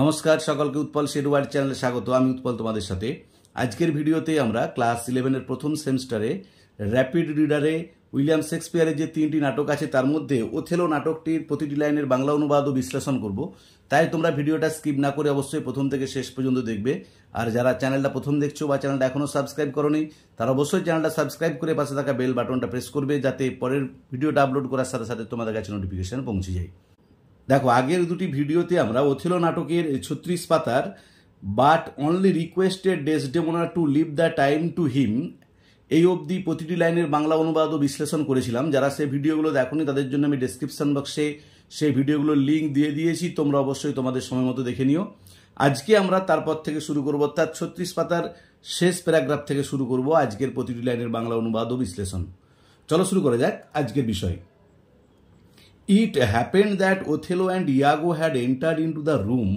নমস্কার সকলকে উৎপল শেরুয়ার চ্যানেলে স্বাগত আমি উৎপল তোমাদের সাথে আজকের ভিডিওতে আমরা ক্লাস ইলেভেনের প্রথম সেমিস্টারে র্যাপিড রিডারে উইলিয়াম শেক্সপিয়ারের যে তিনটি নাটক আছে তার মধ্যে ওথেলো নাটকটির প্রতিটি লাইনের বাংলা অনুবাদ ও বিশ্লেষণ করব তাই তোমরা ভিডিওটা স্কিপ না করে অবশ্যই প্রথম থেকে শেষ পর্যন্ত দেখবে আর যারা চ্যানেলটা প্রথম দেখছো বা চ্যানেলটা এখনও সাবস্ক্রাইব করোনি তারা অবশ্যই চ্যানেলটা সাবস্ক্রাইব করে পাশে থাকা বেল বাটনটা প্রেস করবে যাতে পরের ভিডিওটা আপলোড করার সাথে সাথে তোমাদের কাছে নোটিফিকেশান পৌঁছে যায় দেখো আগের দুটি ভিডিওতে আমরা ওথেলো নাটকের ছত্রিশ পাতার but only requested Desdemona to leave the time to him এই অবধি প্রতিটি লাইনের বাংলা অনুবাদ ও বিশ্লেষণ করেছিলাম যারা সেই ভিডিওগুলো দেখনি তাদের জন্য আমি ডেসক্রিপশন বক্সে সেই ভিডিওগুলোর লিঙ্ক দিয়ে দিয়েছি তোমরা অবশ্যই তোমাদের সময় মতো দেখে নিও আজকে আমরা তারপর থেকে শুরু করব অর্থাৎ ছত্রিশ পাতার শেষ প্যারাগ্রাফ থেকে শুরু করব আজকের প্রতিটি লাইনের বাংলা অনুবাদ ও বিশ্লেষণ চলো শুরু করা যাক আজকের বিষয় happened that Othello and Iago had enter into the room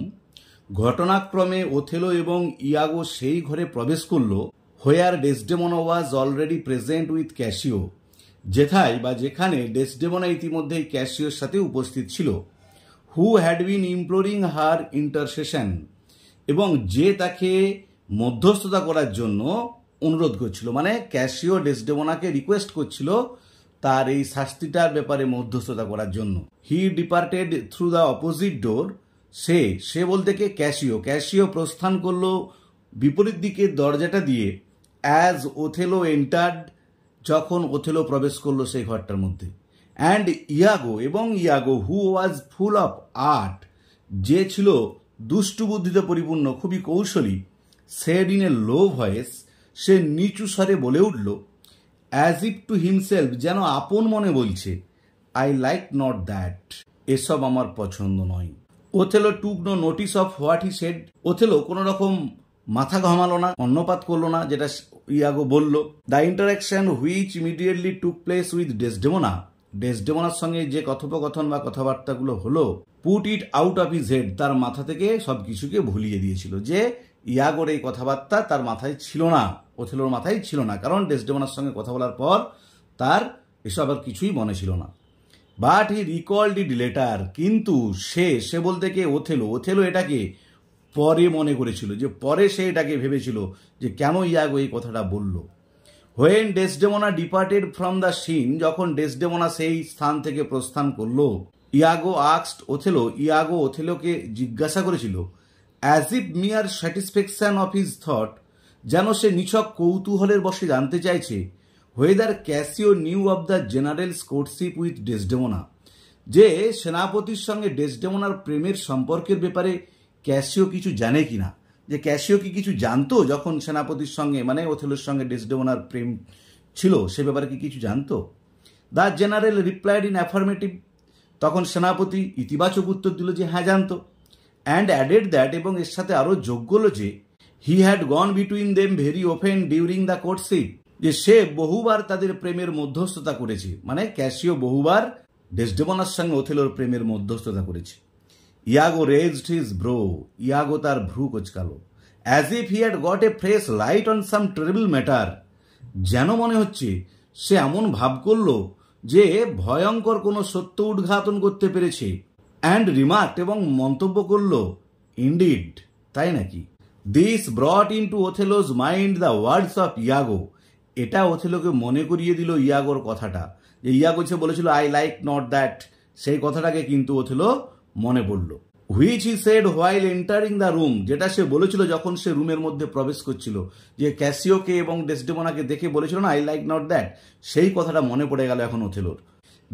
ঘটনাক্রমে ওথেলো এবং ইয়াগো সেই ঘরে প্রবেশ করল where Desdemona was already present with Cassio যেথায় বা যেখানে ডেসডেমোনা ইতিমধ্যেই ক্যাশিওর সাথে উপস্থিত ছিল হু হ্যাড বিন ইমপ্লোরিং হার ইন্টারসেশন এবং যে তাকে মধ্যস্থতা করার জন্য অনুরোধ করছিল মানে ক্যাশিও ডেসডেমোনাকে রিকোয়েস্ট করছিল তার এই শাস্তিটার ব্যাপারে মধ্যস্থতা করার জন্য he departed through the opposite door সে সে বলতে কে ক্যাশিও ক্যাশিও প্রস্থান করল বিপরীত দিকে দরজাটা দিয়ে অ্যাজ ওথেলো এন্টার্ড যখন ওথেলো প্রবেশ করলো সেই ঘরটার মধ্যে অ্যান্ড ইয়াগো এবং ইয়াগো হু ওয়াজ ফুল অফ আর্ট যে ছিল দুষ্টু বুদ্ধিতে পরিপূর্ণ খুবই কৌশলী said in a low voice সে নিচু স্বরে বলে উঠল অ্যাজ ইফ টু হিমসেলফ যেন আপন মনে বলছে আই লাইক নট দ্যাট এসব আমার পছন্দ নয় Othello took no notice of what he said Othello কোনো রকম মাথা ঘামালো না অন্নপাত করলো না যেটা ইয়াগো বলল the interaction which immediately took place with Desdemona ডেসডেমোনার সঙ্গে যে কথোপকথন বা কথাবার্তাগুলো হলো put it out of his head তার মাথা থেকে সব কিছুকে ভুলিয়ে দিয়েছিল যে ইয়াগোর এই কথাবার্তা তার মাথায় ছিল না ওথেলোর মাথায় ছিল না কারণ ডেসডেমোনার সঙ্গে কথা বলার পর তার এসব আর কিছুই মনে ছিল না but he recalled it later কিন্তু সে সে বলতে কে ওথেলো ওথেলো এটাকে পরে মনে করেছিল যে পরে সে এটাকে ভেবেছিল যে কেন ইয়াগো এই কথাটা বলল when Desdemona departed from the scene যখন ডেসডেমোনা সেই স্থান থেকে প্রস্থান করল ইয়াগো আক্সড ওথেলো ইয়াগো ওথেলোকে জিজ্ঞাসা করেছিল as if mere satisfaction of his thought যেন সে নিছক কৌতূহলের বসে জানতে চাইছে whether Cassio knew of the general courtship with Desdemona যে সেনাপতির সঙ্গে ডেসডেমোনার প্রেমের সম্পর্কের ব্যাপারে ক্যাসিও কিছু জানে কি না যে ক্যাসিও কি কিছু জানতো যখন সেনাপতির সঙ্গে মানে ওথেলোর সঙ্গে ডেসডেমোনার প্রেম ছিল সে ব্যাপারে কি কিছু জানতো the general replied in affirmative তখন সেনাপতি ইতিবাচক উত্তর দিল যে হ্যাঁ জানতো অ্যান্ড অ্যাডেড দ্যাট এবং এর সাথে আরও যোগ করলো যে he had gone between them very often during the courtship যে সে বহুবার তাদের প্রেমের মধ্যস্থতা করেছে মানে ক্যাশিও বহুবার ডেসডেমনার সঙ্গে ওথেলোর প্রেমের মধ্যস্থতা করেছে Iago raised his brow Iago তার ভ্রু কোচকালো as if he had got a fresh light on some terrible matter যেন মনে হচ্ছে সে এমন ভাব করল যে ভয়ঙ্কর কোনো সত্য উদ্ঘাটন করতে পেরেছে অ্যান্ড রিমার্ক এবং মন্তব্য করল ইন্ডিড তাই নাকি this brought into Othello's mind the words of Iago এটা ওথেলোকে মনে করিয়ে দিল ইয়াগোর কথাটা যে ইয়াগো সে বলেছিল আই লাইক নট দ্যাট সেই কথাটাকে কিন্তু ওথেলো মনে পড়ল which he said while entering the room যেটা সে বলেছিল যখন সে রুমের মধ্যে প্রবেশ করছিল যে ক্যাসিওকে এবং ডেসডেমোনাকে দেখে বলেছিল না আই লাইক নট দ্যাট সেই কথাটা মনে পড়ে গেল এখন ওথেলোর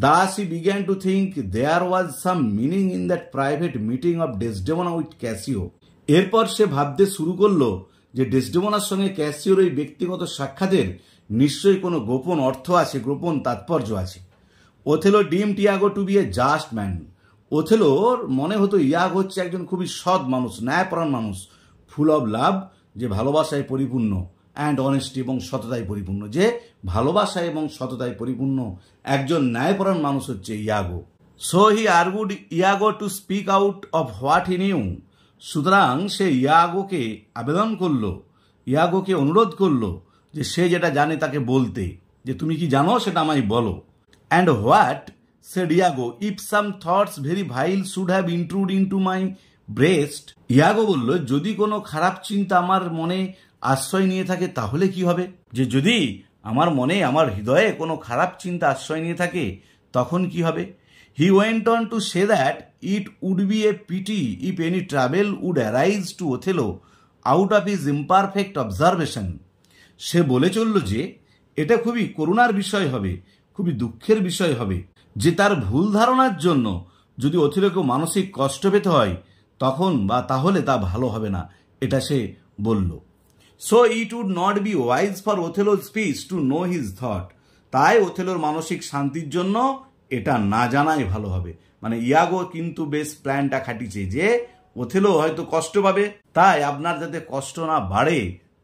Thus he began to think there was some meaning in that private meeting of Desdemona with Cassio. এরপর সে ভাবতে শুরু করলো যে ডেসডেমোনার সঙ্গে ক্যাসিওর এই ব্যক্তিগত সাক্ষাতের নিশ্চয়ই কোনো গোপন অর্থ আছে গোপন তাৎপর্য আছে Othello deemed Iago to be a just man ওথেলোর মনে হতো ইয়াগ হচ্ছে একজন খুবই সৎ মানুষ ন্যায়পরাণ মানুষ ফুল অব লাভ যে ভালোবাসায় পরিপূর্ণ অ্যান্ড অনেস্টি এবং সততায় পরিপূর্ণ যে ভালোবাসা এবং সততায় পরিপূর্ণ একজন ন্যায়পরায়ণ মানুষ হচ্ছে Iago so he urged Iago to speak out of what he knew সুতরাং সে ইয়াগোকে আবেদন করল ইয়াগোকে অনুরোধ করল যে সে যেটা জানে তাকে বলতে যে তুমি কি জানো সেটা আমায় বলো and what Iago if some thoughts very vile should have have into my breast Iago বলল যদি কোনো খারাপ চিন্তা আমার মনে আশ্রয় নিয়ে থাকে তাহলে কি হবে যে যদি আমার মনে আমার হৃদয়ে কোনো খারাপ চিন্তা আশ্রয় নিয়ে থাকে তখন কি হবে he went on to say that it would be a pity if any trouble would arise to Othello out of his imperfect observation সে বলে চলল যে এটা খুবই করুণার বিষয় হবে খুবই দুঃখের বিষয় হবে যে তার ভুল ধারণার জন্য যদি অতিরিক্ত মানসিক কষ্ট পেতে হয় তখন বা তাহলে তা ভালো হবে না এটা সে বলল so it would not be wise for ওথেলোর speech to know his thought তাই ওথেলোর মানসিক শান্তির জন্য এটা না জানাই ভালো হবে মানে ইয়াগো কিন্তু বেশ প্ল্যানটা খাটিছে যে ওথেলো হয়তো কষ্ট পাবে তাই আপনার যাতে কষ্ট না বাড়ে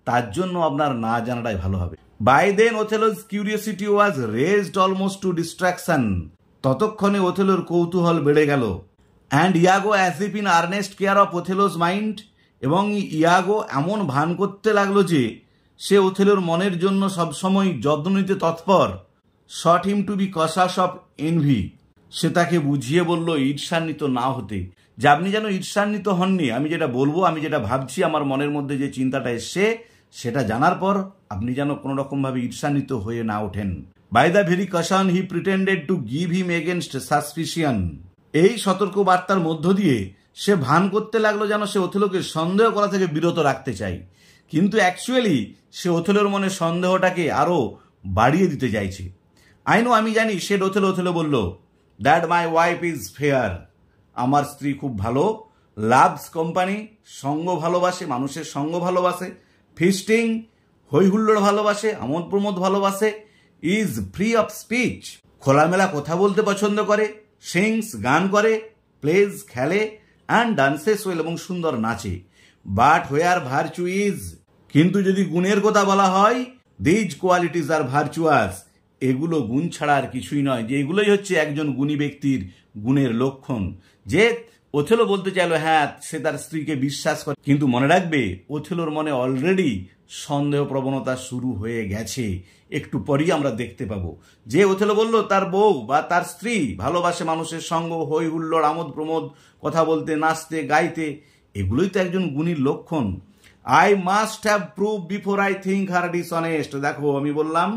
তার জন্য আপনার না জানাটাই ভালো হবে বাই দেন ওথেলোর curiosity was raised almost to distraction ততক্ষণে ওথেলোর কৌতূহল বেড়ে গেল and Iago as if in earnest care of Othello's mind এবং ইয়াগো এমন ভান করতে লাগলো যে সে ওথেলোর মনের জন্য সবসময় যত্ন নিতে তৎপর shot him to be cautious of envy সে তাকে বুঝিয়ে বলল ঈর্ষান্বিত না হতে যে আপনি যেন ঈর্ষান্বিত হননি আমি যেটা বলবো আমি যেটা ভাবছি আমার মনের মধ্যে যে চিন্তাটা এসছে সেটা জানার পর আপনি যেন কোনো রকমভাবে ঈর্ষান্বিত হয়ে না ওঠেন by the very caution he pretended to give him against suspicion এই সতর্ক বার্তার মধ্য দিয়ে সে ভান করতে লাগলো যেন সে অথুলোকে সন্দেহ করা থেকে বিরত রাখতে চাই কিন্তু অ্যাকচুয়ালি সে অথুলোর মনে সন্দেহটাকে আরও বাড়িয়ে দিতে চাইছে আইনও আমি জানি সে রথেলো রথেলো বলল that my wife is fair আমার স্ত্রী খুব ভালো লাভস কোম্পানি সঙ্গ ভালোবাসে মানুষের সঙ্গ ভালোবাসে ফিস্টিং হৈহুল্লোড় ভালোবাসে আমোদ প্রমোদ ভালোবাসে ইজ ফ্রি অফ স্পিচ খোলামেলা কথা বলতে পছন্দ করে সিংস গান করে প্লেজ খেলে অ্যান্ড ডান্সেস ওয়েল এবং সুন্দর নাচে বাট হোয়ার ভার্চু ইজ কিন্তু যদি গুণের কথা বলা হয় দিজ কোয়ালিটিজ আর ভার্চুয়াস এগুলো গুণ ছাড়া আর কিছুই নয় যে এগুলোই হচ্ছে একজন গুণী ব্যক্তির গুণের লক্ষণ যে ওথেলো বলতে চাইলো হ্যাঁ সে তার স্ত্রীকে বিশ্বাস করে কিন্তু মনে রাখবে ওথেলোর মনে অলরেডি সন্দেহ প্রবণতা শুরু হয়ে গেছে একটু পরই আমরা দেখতে পাবো যে ওথেলো বলল তার বউ বা তার স্ত্রী ভালোবাসে মানুষের সঙ্গ হৈ হুল্লোড় আমোদ প্রমোদ কথা বলতে নাচতে গাইতে এগুলোই তো একজন গুণীর লক্ষণ I must have prove before I think her dishonest দেখো আমি বললাম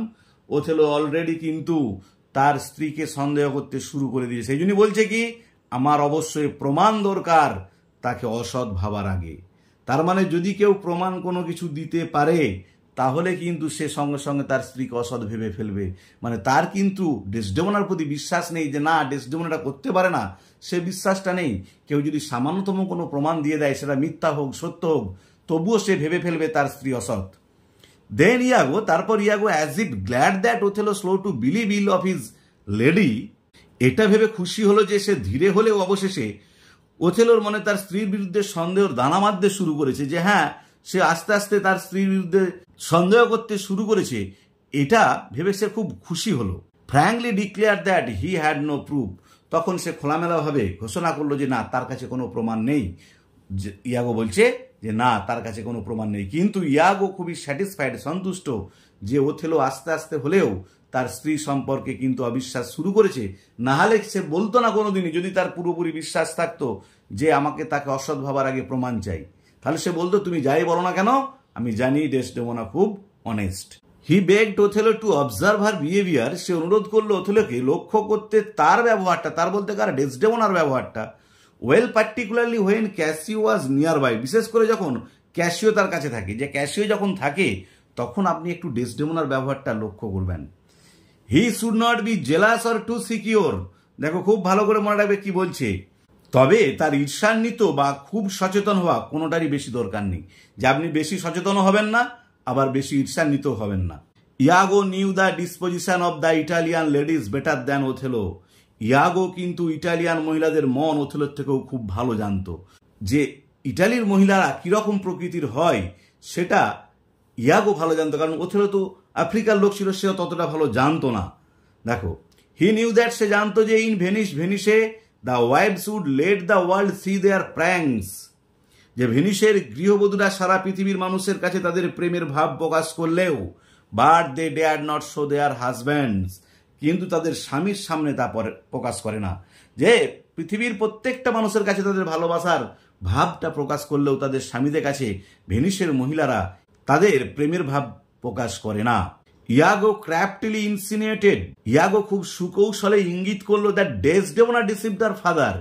ওথেলো অলরেডি কিন্তু তার স্ত্রীকে সন্দেহ করতে শুরু করে দিয়েছে সেই জন্যই বলছে কি আমার অবশ্যই প্রমাণ দরকার তাকে অসৎ ভাবার আগে তার মানে যদি কেউ প্রমাণ কোনো কিছু দিতে পারে তাহলে কিন্তু সে সঙ্গে সঙ্গে তার স্ত্রীকে অসৎ ভেবে ফেলবে মানে তার কিন্তু ডেসডেমনার প্রতি বিশ্বাস নেই যে না ডেসডেমনাটা করতে পারে না সে বিশ্বাসটা নেই কেউ যদি সামান্যতম কোনো প্রমাণ দিয়ে দেয় সেটা মিথ্যা হোক সত্য হোক তবুও সে ভেবে ফেলবে তার স্ত্রী অসৎ দেন ইয়াগো তারপর Iago as it glad that Othello slow to believe ill of his lady এটা ভেবে খুশি হলো যে সে ধীরে হলেও অবশেষে ওথেলোর মনে তার স্ত্রীর বিরুদ্ধে সন্দেহর দানা মারতে শুরু করেছে যে হ্যাঁ সে আস্তে আস্তে তার স্ত্রীর বিরুদ্ধে সন্দেহ করতে শুরু করেছে এটা ভেবে সে খুব খুশি হলো frankly declare that he had no proof তখন সে খোলামেলাভাবে ঘোষণা করলো যে না তার কাছে কোনো প্রমাণ নেই ইয়াগো বলছে যে না তার কাছে কোনো প্রমাণ নেই কিন্তু ইয়াগো খুবই স্যাটিসফাইড সন্তুষ্ট যে ওথেলো আস্তে আস্তে হলেও তার স্ত্রী সম্পর্কে কিন্তু অবিশ্বাস শুরু করেছে নাহলে সে বলতো না কোনোদিনই যদি তার পুরোপুরি বিশ্বাস থাকতো যে আমাকে তাকে অসৎ ভাবার আগে প্রমাণ চাই তাহলে সে বলতো তুমি যাই বলো না কেন আমি জানি ডেমোনা খুব honest he begged Othello to observe her behaviour সে অনুরোধ করলো ওথেলোকে লক্ষ্য করতে তার ব্যবহারটা তার বলতে কার ডেমোনার ব্যবহারটা well particularly when Cassio was near by বিশেষ করে যখন ক্যাসিও তার কাছে থাকে যে ক্যাসিও যখন থাকে তখন আপনি একটু ডেসডেমোনার ব্যবহারটা লক্ষ্য করবেন he should not be jealous or too secure দেখো খুব ভালো করে মনে রাখবে কি বলছে তবে তার ঈর্ষান্বিত বা খুব সচেতন হওয়া কোনোটারই বেশি দরকার নেই যে আপনি বেশি সচেতন হবেন না আবার বেশি ঈর্ষান্বিত হবেন না Iago knew the disposition of the Italian ladies better than Othello Iago কিন্তু ইটালিয়ান মহিলাদের মন ওথেলোর থেকেও খুব ভালো জানতো যে ইটালির মহিলারা কীরকম প্রকৃতির হয় সেটা ইয়াগো ভালো জানতো কারণ ও তো আফ্রিকার লোক ছিল সেও ততটা ভালো জানতো না দেখো হি নিউ দ্যাট সে জানতো যে ইন ভেনিস ভেনিসে the wives would let the world see their pranks যে ভেনিসের গৃহবধূরা সারা পৃথিবীর মানুষের কাছে তাদের প্রেমের ভাব প্রকাশ করলেও but they dare not show their husbands কিন্তু তাদের স্বামীর সামনে তা প্রকাশ করে না যে পৃথিবীর প্রত্যেকটা মানুষের কাছে তাদের ভালোবাসার ভাবটা প্রকাশ করলেও তাদের স্বামীদের কাছে ভেনিসের মহিলারা তাদের প্রেমের ভাব প্রকাশ করে না ইয়াগো ক্র্যাপটিলি ইনসিনিয়েটেড ইয়াগো খুব সুকৌশলে ইঙ্গিত করলো দ্যাট ডেস ডিসিভ তার ফাদার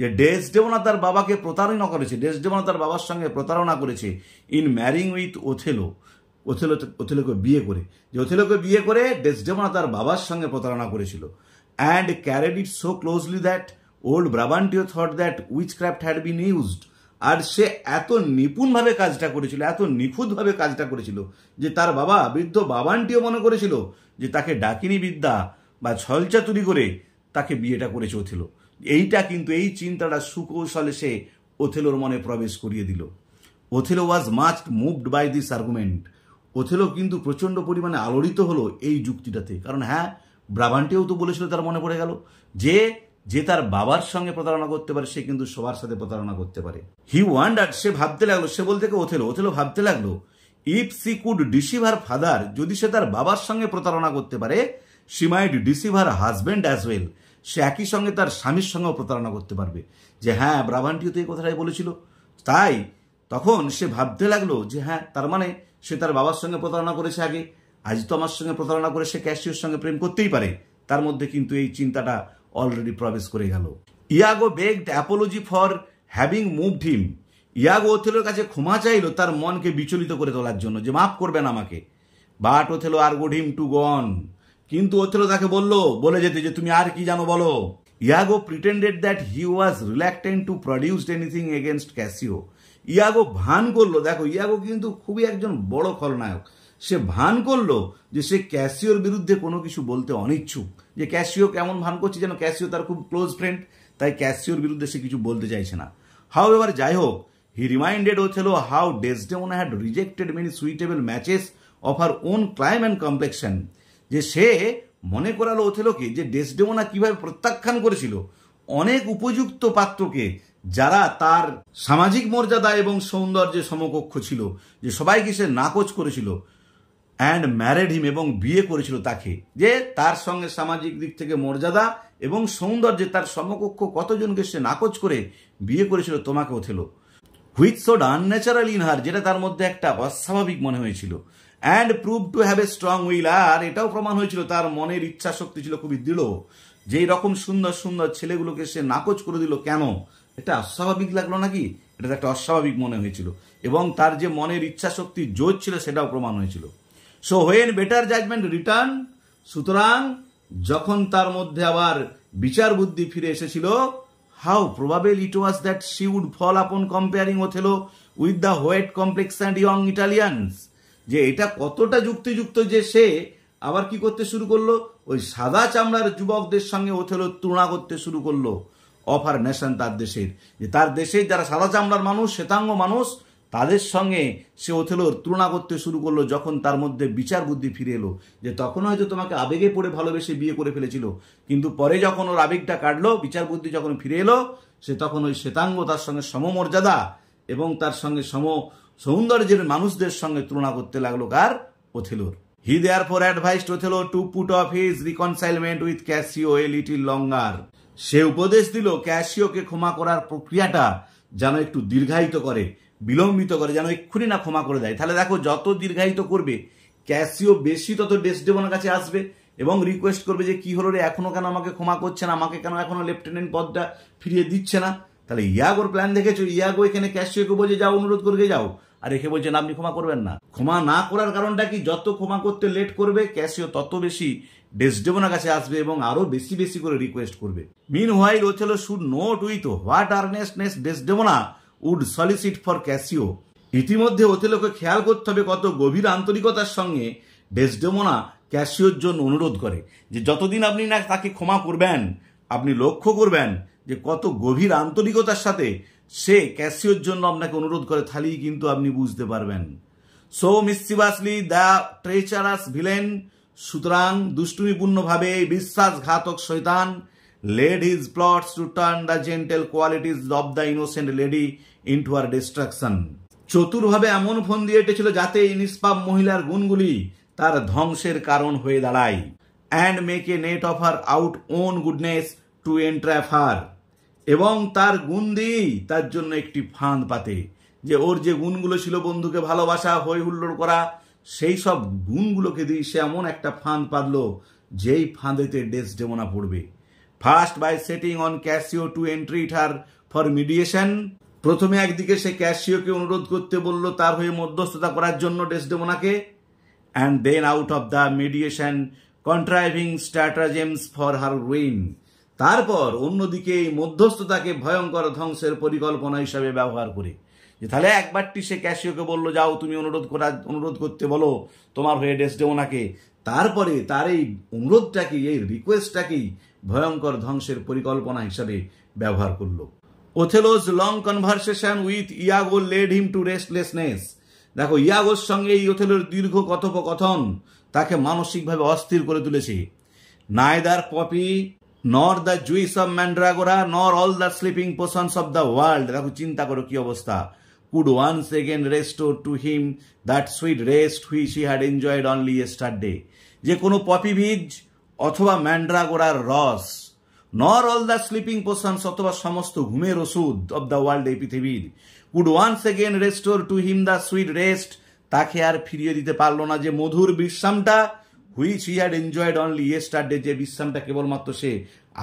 যে ডেস তার বাবাকে প্রতারণা করেছে ডেস তার বাবার সঙ্গে প্রতারণা করেছে in marrying with Othello Othello ওথেলোকে বিয়ে করে যে ওথেলোকে বিয়ে করে ডেস তার বাবার সঙ্গে প্রতারণা করেছিল and carried it so closely that old Brabantio thought that witchcraft had been used আর সে এত নিপুণভাবে কাজটা করেছিল এত নিখুঁতভাবে কাজটা করেছিল যে তার বাবা বৃদ্ধ বাবানটিও মনে করেছিল যে তাকে ডাকিনী বিদ্যা বা ছলচাতুরি করে তাকে বিয়েটা করেছে ওথেলো এইটা কিন্তু এই চিন্তাটা সুকৌশলে সে ওথেলোর মনে প্রবেশ করিয়ে দিল Othello was must moved by this argument Othello কিন্তু প্রচণ্ড পরিমাণে আলোড়িত হলো এই যুক্তিটাতে কারণ হ্যাঁ ব্রাভান্টেও তো বলেছিল তার মনে পড়ে গেল যে যে তার বাবার সঙ্গে প্রতারণা করতে পারে সে কিন্তু সবার সাথে প্রতারণা করতে পারে হি ওয়ান্ডার সে ভাবতে লাগলো সে বলতে ওথেলো ওথেলো ভাবতে লাগলো if she could deceive her father যদি সে তার বাবার সঙ্গে প্রতারণা করতে পারে she might deceive her husband as well সে একই সঙ্গে তার স্বামীর সঙ্গেও প্রতারণা করতে পারবে যে হ্যাঁ ব্রাহ্মণটিও তো এই কথাটাই বলেছিল তাই তখন সে ভাবতে লাগলো যে হ্যাঁ তার মানে সে তার বাবার সঙ্গে প্রতারণা করেছে আগে আজ তো আমার সঙ্গে প্রতারণা করে সে ক্যাশিওর সঙ্গে প্রেম করতেই পারে তার মধ্যে কিন্তু এই চিন্তাটা অলরেডি প্রবেশ করে গেল Iago begged apology for having moved him Iago ওথেলোর কাছে ক্ষমা চাইল তার মনকে বিচলিত করে তোলার জন্য যে মাফ করবেন আমাকে but Othello urged him to go on কিন্তু ওথেলো তাকে বলল বলে যেতে যে তুমি আর কি জানো বলো Iago pretended that he was reluctant to produce anything against Cassio Iago ভান করলো দেখো ইয়াগো কিন্তু খুবই একজন বড় খলনায়ক সে ভান করলো যে সে ক্যাসিওর বিরুদ্ধে কোনো কিছু বলতে অনিচ্ছুক যে ক্যাসিও কেমন ভান করছে যেন ক্যাসিও তার খুব ক্লোজ ফ্রেন্ড তাই ক্যাসিওর বিরুদ্ধে সে কিছু বলতে চাইছে না হাউ এবার যাই হোক he reminded Othello how Desdemona had rejected many suitable matches of her own clime and complexion যে সে মনে করালো ওথেলোকে যে ডেসডেমোনা কিভাবে প্রত্যাখ্যান করেছিল অনেক উপযুক্ত পাত্রকে যারা তার সামাজিক মর্যাদা এবং সৌন্দর্যের সমকক্ষ ছিল যে সবাইকে সে নাকচ করেছিল অ্যান্ড ম্যারেড হিম এবং বিয়ে করেছিল তাকে যে তার সঙ্গে সামাজিক দিক থেকে মর্যাদা এবং সৌন্দর্যে তার সমকক্ষ কতজনকে সে নাকচ করে বিয়ে করেছিল তোমাকে Othello which showed unnatural in her যেটা তার মধ্যে একটা অস্বাভাবিক মনে হয়েছিল and prove to have a strong will আর এটাও প্রমাণ হয়েছিল তার মনের ইচ্ছা শক্তি ছিল খুবই দৃঢ় যেই রকম সুন্দর সুন্দর ছেলেগুলোকে সে নাকচ করে দিল কেন এটা অস্বাভাবিক লাগলো নাকি এটা একটা অস্বাভাবিক মনে হয়েছিল এবং তার যে মনের ইচ্ছা শক্তি জোর ছিল সেটাও প্রমাণ হয়েছিল so when better judgement return সুতরাং যখন তার মধ্যে আবার বিচার বুদ্ধি ফিরে এসেছিল how probable it was that she would fall upon comparing Othello with the white complex and young Italians যে এটা কতটা যুক্তিযুক্ত যে সে আবার কি করতে শুরু করলো ওই সাদা চামড়ার যুবকদের সঙ্গে ওথেলো তুলনা করতে শুরু করলো অফার নেশন তার দেশের যে তার দেশে যারা সাদা চামড়ার মানুষ শ্বেতাঙ্গ মানুষ তাদের সঙ্গে সে ওথেলোর তুলনা করতে শুরু করলো যখন তার মধ্যে বিচার বুদ্ধি ফিরে এলো যে তখন হয়তো তোমাকে আবেগে পড়ে ভালোবেসে বিয়ে করে ফেলেছিল কিন্তু পরে যখন ওর আবেগটা কাটলো বিচার বুদ্ধি যখন ফিরে এলো সে তখন ওই শ্বেতাঙ্গ তার সঙ্গে সমমর্যাদা এবং তার সঙ্গে সম সৌন্দর্যের মানুষদের সঙ্গে তুলনা করতে লাগলো কার ওথেলোর he therefore advise Othello to put off his reconcilement with Cassio a little longer সে উপদেশ দিল ক্যাসিওকে ক্ষমা করার প্রক্রিয়াটা যেন একটু দীর্ঘায়িত করে বিলম্বিত করে যেন এক্ষুনি না ক্ষমা করে দেয় তাহলে দেখো যত দীর্ঘায়িত করবে ক্যাশিও বেশি তত ডেস্ট কাছে আসবে এবং রিকোয়েস্ট করবে যে কি হলো রে এখনো কেন আমাকে ক্ষমা করছে না আমাকে কেন এখনো লেফটেন্যান্ট পদটা ফিরিয়ে দিচ্ছে না তাহলে ইয়াগোর প্ল্যান দেখেছো ইয়াগো এখানে ক্যাশিওকে বলছে যাও অনুরোধ করে যাও আর রেখে বলছেন আপনি ক্ষমা করবেন না ক্ষমা না করার কারণটা কি যত ক্ষমা করতে লেট করবে ক্যাশিও তত বেশি ডেসডেবনার কাছে আসবে এবং আরো বেশি বেশি করে রিকোয়েস্ট করবে মিন হোয়াইল ছিল should note with what earnestness Desdemona would solicit for Cassio ইতিমধ্যে ওথেলোকে খেয়াল করতে হবে কত গভীর আন্তরিকতার সঙ্গে ডেসডেমোনা ক্যাসিওর জন্য অনুরোধ করে যে যতদিন আপনি না তাকে ক্ষমা করবেন আপনি লক্ষ্য করবেন যে কত গভীর আন্তরিকতার সাথে সে ক্যাসিওর জন্য আপনাকে অনুরোধ করে থালিই কিন্তু আপনি বুঝতে পারবেন so mischievously the treacherous villain সুতরাং দুষ্টুমিপূর্ণভাবে বিশ্বাসঘাতক শৈতান led his plots to turn the gentle qualities of the innocent lady into her destruction. চতুরভাবে এমন ফোন দিয়ে এটেছিল যাতে এই নিষ্পাপ মহিলার গুণগুলি তার ধ্বংসের কারণ হয়ে দাঁড়ায় and make a net of her out own goodness to entrap her এবং তার গুণ দিয়েই তার জন্য একটি ফাঁদ পাতে যে ওর যে গুণগুলো ছিল বন্ধুকে ভালোবাসা হই হুল্লোড় করা সেই সব গুণগুলোকে দিয়ে সে এমন একটা ফাঁদ পাতল যেই ফাঁদেতে ডেস ডেমোনা পড়বে first by setting on Cassio to entreat her for mediation প্রথমে একদিকে সে ক্যাশিওকে অনুরোধ করতে বলল তার হয়ে মধ্যস্থতা করার জন্য ডেসডেমোনাকে and then out of the mediation contriving stratagems for her win তারপর অন্যদিকে এই মধ্যস্থতাকে ভয়ঙ্কর ধ্বংসের পরিকল্পনা হিসাবে ব্যবহার করে যে তাহলে একবারটি সে ক্যাশিওকে বলল যাও তুমি অনুরোধ করা অনুরোধ করতে বলো তোমার হয়ে ডেসডেমোনাকে তারপরে তার এই অনুরোধটাকেই এই রিকোয়েস্টটাকেই ভয়ঙ্কর ধ্বংসের পরিকল্পনা হিসাবে ব্যবহার করল Othello's long conversation with Iago led him to restlessness দেখো ইয়াগোর সঙ্গে এই ওথেলোর দীর্ঘ কথোপকথন তাকে মানসিকভাবে অস্থির করে তুলেছে neither poppy nor the juice of mandragora nor all the sleeping potions of the world দেখো চিন্তা করো কি অবস্থা could once again restore to him that sweet rest which he had enjoyed only yesterday যে কোনো poppy ভিজ অথবা ম্যান্ড্রাগোড়ার রস নর অল দ্য স্লিপিং পোশনস অথবা সমস্ত ঘুমের ওষুধ অব দ্য ওয়ার্ল্ড এই পৃথিবীর could once again restore to him the sweet rest তাকে আর ফিরিয়ে দিতে পারলো না যে মধুর বিশ্রামটা which he had enjoyed only yesterday যে বিশ্রামটা কেবলমাত্র সে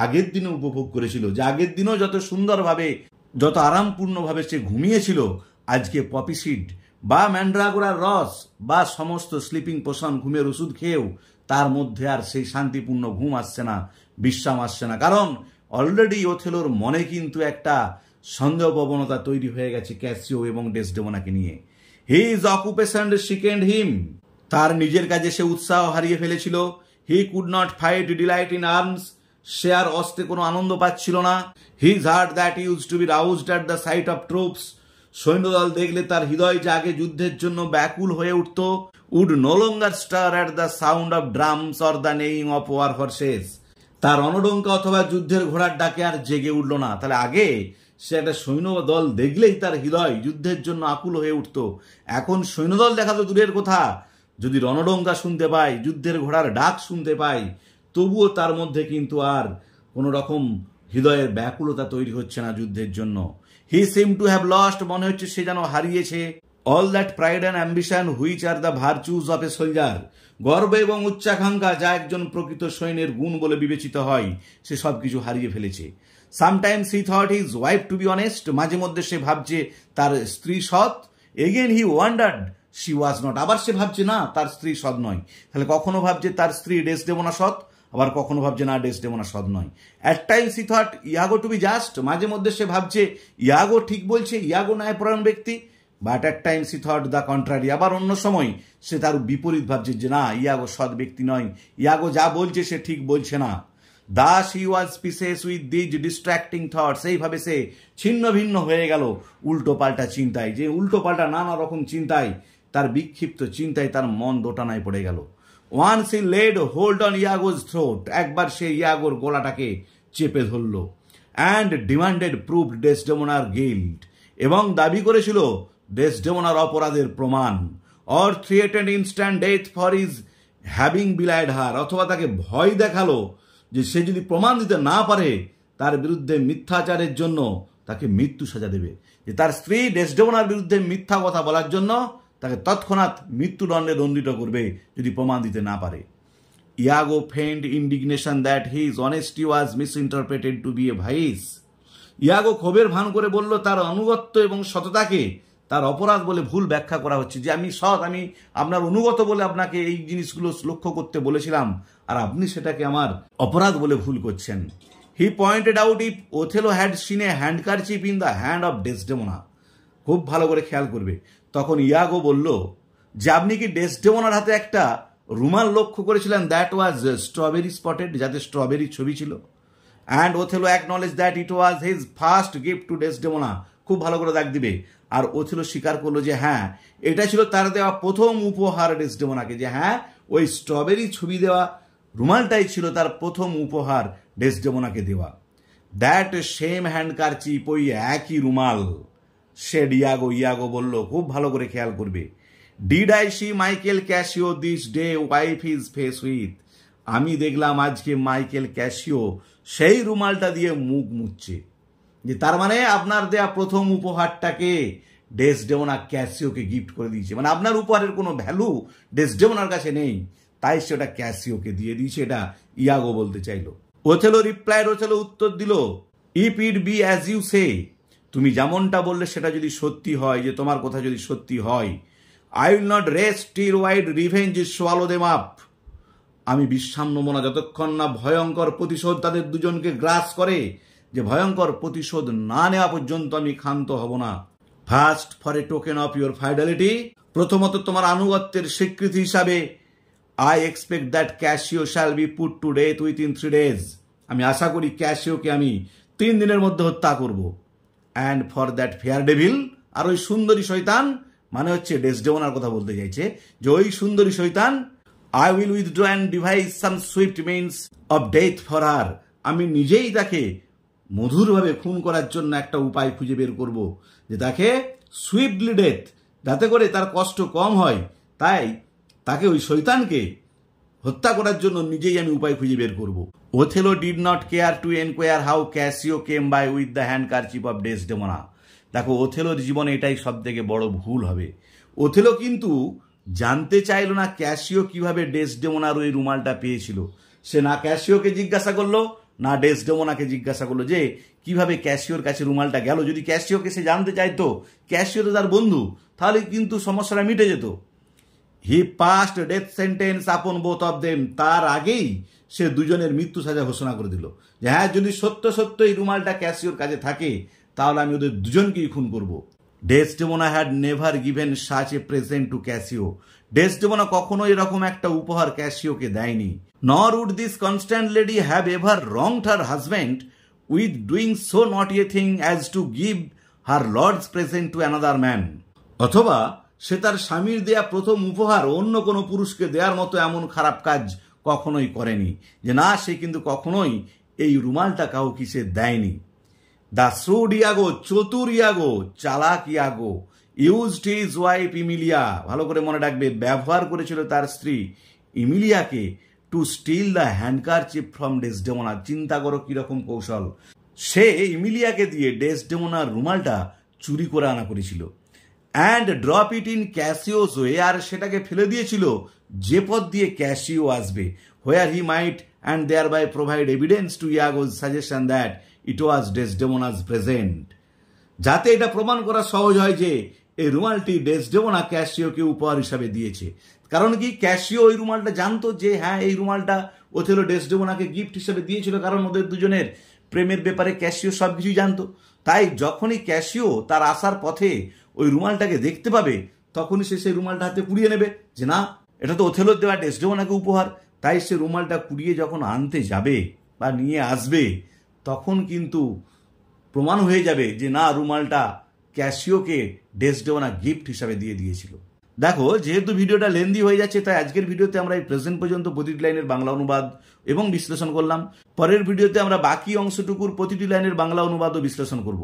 আগের দিনে উপভোগ করেছিল যে আগের দিনও যত সুন্দরভাবে যত আরামপূর্ণভাবে সে ঘুমিয়েছিল আজকে পপিসিড বা ম্যান্ড্রাগোড়ার রস বা সমস্ত স্লিপিং পোষণ ঘুমের ওষুধ খেয়েও তার মধ্যে আর সেই শান্তিপূর্ণ ঘুম আসছে না বিশ্রাম আসছে না কারণ অলরেডি ওথেলোর মনে কিন্তু একটা সন্দেহ প্রবণতা তৈরি হয়ে গেছে ক্যাসিও এবং ডেসডেমোনাকে নিয়ে হি ইজ অকুপেশন সিকেন্ড হিম তার নিজের কাজে সে উৎসাহ হারিয়ে ফেলেছিল he could not fight delight in arms সে আর অস্তে কোনো আনন্দ পাচ্ছিল না his heart that used to be rouse at the sight of troops সৈন্যদল দেখলে তার হৃদয় যে আগে যুদ্ধের জন্য ব্যাকুল হয়ে উঠত would no longer stir at the sound of drums or the neighing of war horses তার অনডঙ্কা অথবা যুদ্ধের ঘোড়ার ডাকে আর জেগে উঠল না তাহলে আগে সে একটা সৈন্য দল দেখলেই তার হৃদয় যুদ্ধের জন্য আকুল হয়ে উঠত এখন সৈন্যদল দেখা তো দূরের কথা যদি রণডঙ্কা শুনতে পায় যুদ্ধের ঘোড়ার ডাক শুনতে পায় তবুও তার মধ্যে কিন্তু আর কোনো রকম হৃদয়ের ব্যাকুলতা তৈরি হচ্ছে না যুদ্ধের জন্য he seem to have lost মনে হচ্ছে সে যেন হারিয়েছে all that pride and ambition which are the virtues of a soldier গর্ব এবং উচ্চাকাঙ্ক্ষা যা একজন প্রকৃত সৈন্যের গুণ বলে বিবেচিত হয় সে সব কিছু হারিয়ে ফেলেছে sometimes he thought his wife to be honest মাঝে মধ্যে সে ভাবছে তার স্ত্রী সৎ again he wondered she was not আবার সে ভাবছে না তার স্ত্রী সৎ নয় তাহলে কখনো ভাবছে তার স্ত্রী ডেস না সৎ আবার কখনো ভাবছে না ডেস না সৎ নয় at times he thought Iago to be just মাঝে মধ্যে সে ভাবছে ইয়াগো ঠিক বলছে ইয়াগো ন্যায়পরায়ণ ব্যক্তি but at times he thought the contrary আবার অন্য সময় সে তার বিপরীত ভাবছে যে না ইয়াগো সৎ ব্যক্তি নয় ইয়াগো যা বলছে সে ঠিক বলছে না thus he was pieces with these distracting thoughts এইভাবে সে ছিন্ন ভিন্ন হয়ে গেল উল্টো পাল্টা চিন্তায় যে উল্টো পাল্টা নানা রকম চিন্তায় তার বিক্ষিপ্ত চিন্তায় তার মন দোটানায় পড়ে গেল once he laid hold on Iago's throat একবার সে ইয়াগোর গোলাটাকে চেপে ধরল অ্যান্ড ডিমান্ডেড প্রুফ ডেসডেমোনার গিল্ড এবং দাবি করেছিল দেশ অপরাধের প্রমাণ or threatened instant death for his having belied her অথবা তাকে ভয় দেখালো যে সে যদি প্রমাণ দিতে না পারে তার বিরুদ্ধে মিথ্যাচারের জন্য তাকে মৃত্যু সাজা দেবে যে তার স্ত্রী ডেসডেমোনার বিরুদ্ধে মিথ্যা কথা বলার জন্য তাকে তৎক্ষণাৎ মৃত্যুদণ্ডে দণ্ডিত করবে যদি প্রমাণ দিতে না পারে Iago feigned indignation that his honesty was misinterpreted to be a vice Iago ক্ষোভের ভান করে বলল তার অনুগত্য এবং সততাকে তার অপরাধ বলে ভুল ব্যাখ্যা করা হচ্ছে যে আমি সৎ আমি আপনার অনুগত বলে আপনাকে এই জিনিসগুলো লক্ষ্য করতে বলেছিলাম আর আপনি সেটাকে আমার অপরাধ বলে ভুল করছেন he pointed out if Othello had seen a chip in the hand of Desdemona খুব ভালো করে খেয়াল করবে তখন ইয়াগো বলল যে আপনি কি ডেসডেমোনার হাতে একটা রুমাল লক্ষ্য করেছিলেন দ্যাট ওয়াজ স্ট্রবেরি স্পটেড যাতে স্ট্রবেরি ছবি ছিল and Othello acknowledge that it was his first gift to Desdemona খুব ভালো করে দেখ দিবে আর ও ছিল স্বীকার করলো যে হ্যাঁ এটা ছিল তার দেওয়া প্রথম উপহার ডেসডেমোনাকে যে হ্যাঁ ওই স্ট্রবেরি ছবি দেওয়া রুমালটাই ছিল তার প্রথম উপহার ডেসডেমোনাকে দেওয়া দ্যাট সেম হ্যান্ড কারচিপ ওই একই রুমাল সে ডিয়াগো ইয়াগো বলল খুব ভালো করে খেয়াল করবে did I see Michael Cassio this day wipe his face with আমি দেখলাম আজকে মাইকেল ক্যাশিও সেই রুমালটা দিয়ে মুখ মুচ্ছে যে তার মানে আপনার দেয়া প্রথম উপহারটাকে ডেসডেমোনা ক্যাসিওকে গিফট করে দিয়েছে মানে আপনার উপহারের কোনো ভ্যালু ডেসডেমোনার কাছে নেই তাই সে ওটা ক্যাসিওকে দিয়ে দিয়েছে এটা ইয়াগো বলতে চাইলো ওচেলো রিপ্লাই ওছেলো উত্তর দিল if it be as you say তুমি যেমনটা বললে সেটা যদি সত্যি হয় যে তোমার কথা যদি সত্যি হয় I will not rest till wide revenge is swallow them up আমি বিশ্রাম নেবো না যতক্ষণ না ভয়ঙ্কর প্রতিশোধ তাদের দুজনকে গ্রাস করে যে ভয়ঙ্কর প্রতিশোধ না নেওয়া পর্যন্ত আমি ক্ষান্ত হব না first for a token of your fidelity প্রথমত তোমার আনুগত্যের স্বীকৃতি হিসাবে I expect that Cassio shall be put to death within three days আমি আশা করি ক্যাশিওকে আমি তিন দিনের মধ্যে হত্যা করব and for that fair devil আর ওই সুন্দরী শৈতান মানে হচ্ছে ডেসডেমনার কথা বলতে চাইছে যে ওই সুন্দরী শৈতান আই উইল উইথ অ্যান্ড devise some swift means of death for her আমি নিজেই তাকে মধুরভাবে খুন করার জন্য একটা উপায় খুঁজে বের করব যে তাকে সুইফটলি ডেথ যাতে করে তার কষ্ট কম হয় তাই তাকে ওই শৈতানকে হত্যা করার জন্য নিজেই আমি উপায় খুঁজে বের করব Othello did not care to enquire how Cassio came by with the handkerchief of Desdemona দেখো ওথেলোর জীবনে এটাই সব থেকে বড় ভুল হবে ওথেলো কিন্তু জানতে চাইল না ক্যাসিও কিভাবে ডেমোনার ওই রুমালটা পেয়েছিল সে না ক্যাসিওকে জিজ্ঞাসা করলো না ডেসডেমোনাকে জিজ্ঞাসা করলো যে কিভাবে ক্যাশিওর কাছে রুমালটা গেল যদি ক্যাশিওকে সে জানতে চাইতো ক্যাশিও তো তার বন্ধু তাহলে কিন্তু সমস্যাটা মিটে যেত he passed death sentence upon both of them তার আগেই সে দুজনের মৃত্যু সাজা ঘোষণা করে দিল যে হ্যাঁ যদি সত্য সত্য এই রুমালটা ক্যাশিওর কাছে থাকে তাহলে আমি ওদের দুজনকেই খুন করব Desdemona had never given such a present to Cassio Desdemona কখনো এরকম একটা উপহার ক্যাশিওকে দেয়নি nor would this constant lady have ever wronged her husband with doing so not a thing as to give her lord's present to another man অথবা সে তার স্বামীর দেয়া প্রথম উপহার অন্য কোনো পুরুষকে দেওয়ার মতো এমন খারাপ কাজ কখনোই করেনি যে না সে কিন্তু কখনোই এই রুমালটা কাউকে সে দেয়নি দ্য সুড ইয়াগো চতুর ইয়াগো চালাক Iago used his wife Emilia ভালো করে মনে রাখবে ব্যবহার করেছিল তার স্ত্রী ইমিলিয়াকে to steal the handkerchief from Desdemona চিন্তা করো কীরকম কৌশল সে ইমিলিয়াকে দিয়ে ডেসডেমোনার রুমালটা চুরি করে আনা করেছিল and drop it in Cassio's way আর সেটাকে ফেলে দিয়েছিল যে পথ দিয়ে ক্যাসিও আসবে where he might and thereby provide evidence to Iago's suggestion that it was Desdemona's present যাতে এটা প্রমাণ করা সহজ হয় যে এই রুমালটি ডেসডেমোনা ক্যাসিওকে উপহার হিসাবে দিয়েছে কারণ কি ক্যাশিও ওই রুমালটা জানতো যে হ্যাঁ এই রুমালটা ওথেলো ডেসডেমোনাকে গিফট হিসেবে দিয়েছিল কারণ ওদের দুজনের প্রেমের ব্যাপারে ক্যাশিও সব কিছুই জানতো তাই যখনই ক্যাশিও তার আসার পথে ওই রুমালটাকে দেখতে পাবে তখনই সে সেই রুমালটা হাতে কুড়িয়ে নেবে যে না এটা তো ওথেলো দেওয়া ডেসডেমোনাকে উপহার তাই সে রুমালটা কুড়িয়ে যখন আনতে যাবে বা নিয়ে আসবে তখন কিন্তু প্রমাণ হয়ে যাবে যে না রুমালটা ক্যাশিওকে ডেসডেওনা গিফট হিসাবে দিয়ে দিয়েছিল দেখো যেহেতু ভিডিওটা লেন্দি হয়ে যাচ্ছে তাই আজকের ভিডিওতে আমরা এই প্রেজেন্ট পর্যন্ত প্রতিটি লাইনের বাংলা অনুবাদ এবং বিশ্লেষণ করলাম পরের ভিডিওতে আমরা বাকি অংশটুকুর প্রতিটি লাইনের বাংলা অনুবাদ ও বিশ্লেষণ করব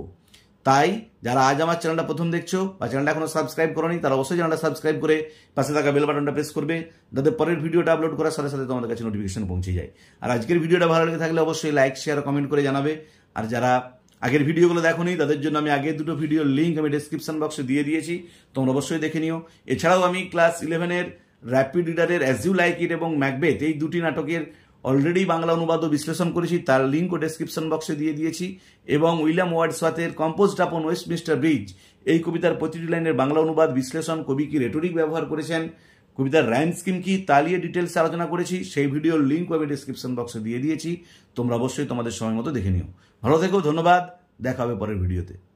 তাই যারা আজ আমার চ্যানেলটা প্রথম দেখছো বা চ্যানেলটা এখনো সাবস্ক্রাইব করোনি তারা অবশ্যই চ্যানেলটা সাবস্ক্রাইব করে পাশে থাকা বেল বাটনটা প্রেস করবে যাতে পরের ভিডিওটা আপলোড করার সাথে সাথে তোমাদের কাছে নোটিফিকেশন পৌঁছে যায় আর আজকের ভিডিওটা ভালো লেগে থাকলে অবশ্যই লাইক শেয়ার কমেন্ট করে জানাবে আর যারা আগের ভিডিওগুলো দেখো নি তাদের জন্য আমি আগের দুটো ভিডিওর লিঙ্ক আমি ডিসক্রিপশন বক্সে দিয়ে দিয়েছি তোমরা অবশ্যই দেখে নিও এছাড়াও আমি ক্লাস ইলেভেনের র্যাপিড রিডারের অ্যাজ ইউ লাইক ইট এবং ম্যাকবেথ এই দুটি নাটকের অলরেডি বাংলা অনুবাদও বিশ্লেষণ করেছি তার লিঙ্কও ডেসক্রিপশন বক্সে দিয়ে দিয়েছি এবং উইলিয়াম সাথের composed upon Westminster Bridge এই কবিতার প্রতিটি লাইনের বাংলা অনুবাদ বিশ্লেষণ কবি কি রেটরিক ব্যবহার করেছেন কবিতার র্যাম স্কিম কি তা নিয়ে ডিটেলস আলোচনা করেছি সেই ভিডিওর লিঙ্ক আমি ডিসক্রিপশন বক্সে দিয়ে দিয়েছি তোমরা অবশ্যই তোমাদের সময় মতো দেখে নিও ভালো থেকো ধন্যবাদ দেখা হবে পরের ভিডিওতে